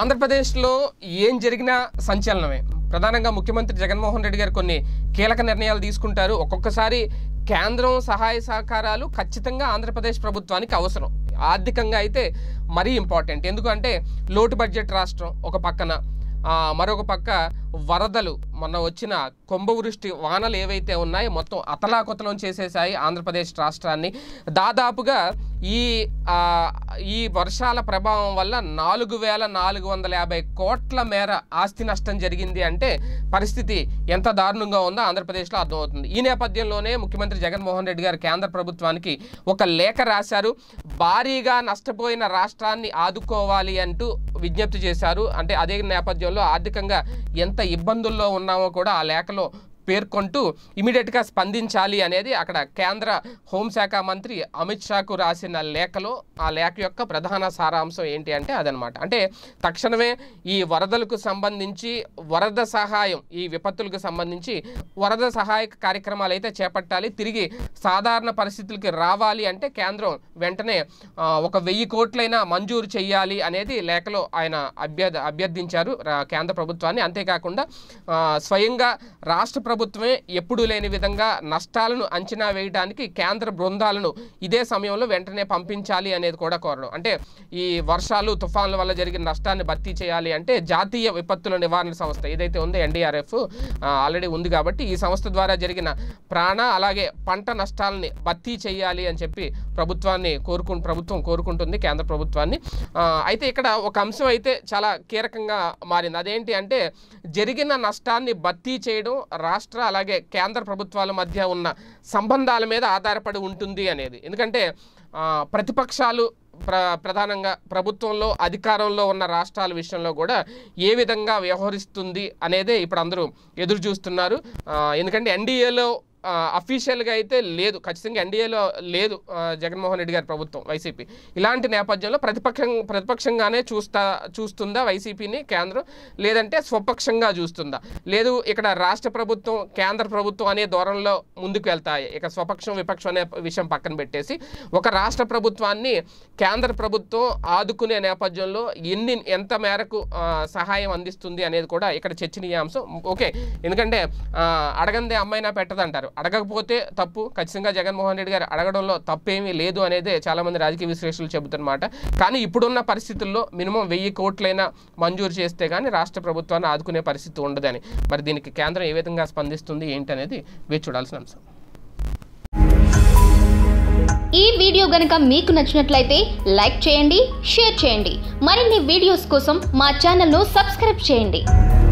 ఆంధ్రప్రదేశ్లో ఏం జరిగినా సంచలనమే ప్రధానంగా ముఖ్యమంత్రి జగన్మోహన్ రెడ్డి గారు కొన్ని కీలక నిర్ణయాలు తీసుకుంటారు ఒక్కొక్కసారి కేంద్రం సహాయ సహకారాలు ఖచ్చితంగా ఆంధ్రప్రదేశ్ ప్రభుత్వానికి అవసరం ఆర్థికంగా అయితే మరీ ఇంపార్టెంట్ ఎందుకంటే లోటు బడ్జెట్ రాష్ట్రం ఒక పక్కన మరొక పక్క వరదలు మొన్న వచ్చిన కొంభవృష్టి వానలు ఏవైతే ఉన్నాయో మొత్తం అతలాకుతలం చేసేసాయి ఆంధ్రప్రదేశ్ రాష్ట్రాన్ని దాదాపుగా ఈ ఈ వర్షాల ప్రభావం వల్ల నాలుగు వేల నాలుగు వందల యాభై కోట్ల మేర ఆస్తి నష్టం జరిగింది అంటే పరిస్థితి ఎంత దారుణంగా ఉందో ఆంధ్రప్రదేశ్లో అర్థమవుతుంది ఈ నేపథ్యంలోనే ముఖ్యమంత్రి జగన్మోహన్ రెడ్డి గారు కేంద్ర ప్రభుత్వానికి ఒక లేఖ రాశారు భారీగా నష్టపోయిన రాష్ట్రాన్ని ఆదుకోవాలి అంటూ విజ్ఞప్తి చేశారు అంటే అదే నేపథ్యంలో ఆర్థికంగా ఎంత ఇబ్బందుల్లో ఉన్నామో కూడా ఆ లేఖలో పేర్కొంటూ ఇమీడియట్గా స్పందించాలి అనేది అక్కడ కేంద్ర హోంశాఖ మంత్రి అమిత్ షాకు రాసిన లేఖలో ఆ లేఖ యొక్క ప్రధాన సారాంశం ఏంటి అంటే అదనమాట అంటే తక్షణమే ఈ వరదలకు సంబంధించి వరద సహాయం ఈ విపత్తులకు సంబంధించి వరద సహాయక కార్యక్రమాలు అయితే చేపట్టాలి తిరిగి సాధారణ పరిస్థితులకి రావాలి అంటే కేంద్రం వెంటనే ఒక వెయ్యి కోట్లైనా మంజూరు చేయాలి అనేది లేఖలో ఆయన అభ్యర్థ అభ్యర్థించారు కేంద్ర ప్రభుత్వాన్ని అంతేకాకుండా స్వయంగా రాష్ట్ర ప్రభుత్వమే ఎప్పుడూ లేని విధంగా నష్టాలను అంచనా వేయడానికి కేంద్ర బృందాలను ఇదే సమయంలో వెంటనే పంపించాలి అనేది కూడా కోరడం అంటే ఈ వర్షాలు తుఫాన్ల వల్ల జరిగిన నష్టాన్ని భర్తీ చేయాలి అంటే జాతీయ విపత్తుల నివారణ సంస్థ ఏదైతే ఉందో ఎన్డీఆర్ఎఫ్ ఆల్రెడీ ఉంది కాబట్టి ఈ సంస్థ ద్వారా జరిగిన ప్రాణ అలాగే పంట నష్టాలని భర్తీ చేయాలి అని చెప్పి ప్రభుత్వాన్ని కోరుకు ప్రభుత్వం కోరుకుంటుంది కేంద్ర ప్రభుత్వాన్ని అయితే ఇక్కడ ఒక అంశం అయితే చాలా కీలకంగా మారింది అదేంటి అంటే జరిగిన నష్టాన్ని భర్తీ చేయడం రాష్ట్ర రాష్ట్ర అలాగే కేంద్ర ప్రభుత్వాల మధ్య ఉన్న సంబంధాల మీద ఆధారపడి ఉంటుంది అనేది ఎందుకంటే ప్రతిపక్షాలు ప్ర ప్రధానంగా ప్రభుత్వంలో అధికారంలో ఉన్న రాష్ట్రాల విషయంలో కూడా ఏ విధంగా వ్యవహరిస్తుంది అనేదే ఇప్పుడు అందరూ ఎదురు చూస్తున్నారు ఎందుకంటే ఎన్డీఏలో అఫీషియల్గా అయితే లేదు ఖచ్చితంగా ఎన్డీఏలో లేదు జగన్మోహన్ రెడ్డి గారి ప్రభుత్వం వైసీపీ ఇలాంటి నేపథ్యంలో ప్రతిపక్షం ప్రతిపక్షంగానే చూస్తా చూస్తుందా వైసీపీని కేంద్రం లేదంటే స్వపక్షంగా చూస్తుందా లేదు ఇక్కడ రాష్ట్ర ప్రభుత్వం కేంద్ర ప్రభుత్వం అనే ధోరణిలో ముందుకు వెళ్తాయి ఇక స్వపక్షం విపక్షం అనే విషయం పక్కన పెట్టేసి ఒక రాష్ట్ర ప్రభుత్వాన్ని కేంద్ర ప్రభుత్వం ఆదుకునే నేపథ్యంలో ఎన్ని ఎంత మేరకు సహాయం అందిస్తుంది అనేది కూడా ఇక్కడ చర్చనీయాంశం ఓకే ఎందుకంటే అడగందే అమ్మాయినా పెట్టదంటారు అడగకపోతే తప్పు ఖచ్చితంగా జగన్మోహన్ రెడ్డి గారు అడగడంలో తప్పేమీ లేదు అనేదే చాలామంది రాజకీయ విశ్లేషకులు చెబుతున్నమాట కానీ ఇప్పుడున్న పరిస్థితుల్లో మినిమం వెయ్యి కోట్లైనా మంజూరు చేస్తే కానీ రాష్ట్ర ప్రభుత్వాన్ని ఆదుకునే పరిస్థితి ఉండదని మరి దీనికి కేంద్రం ఏ విధంగా స్పందిస్తుంది ఏంటి అనేది వేచి చూడాల్సిన అంశం ఈ వీడియో గనక మీకు నచ్చినట్లయితే లైక్ చేయండి షేర్ చేయండి మరిన్ని వీడియోస్ కోసం మా ఛానల్ను సబ్స్క్రైబ్ చేయండి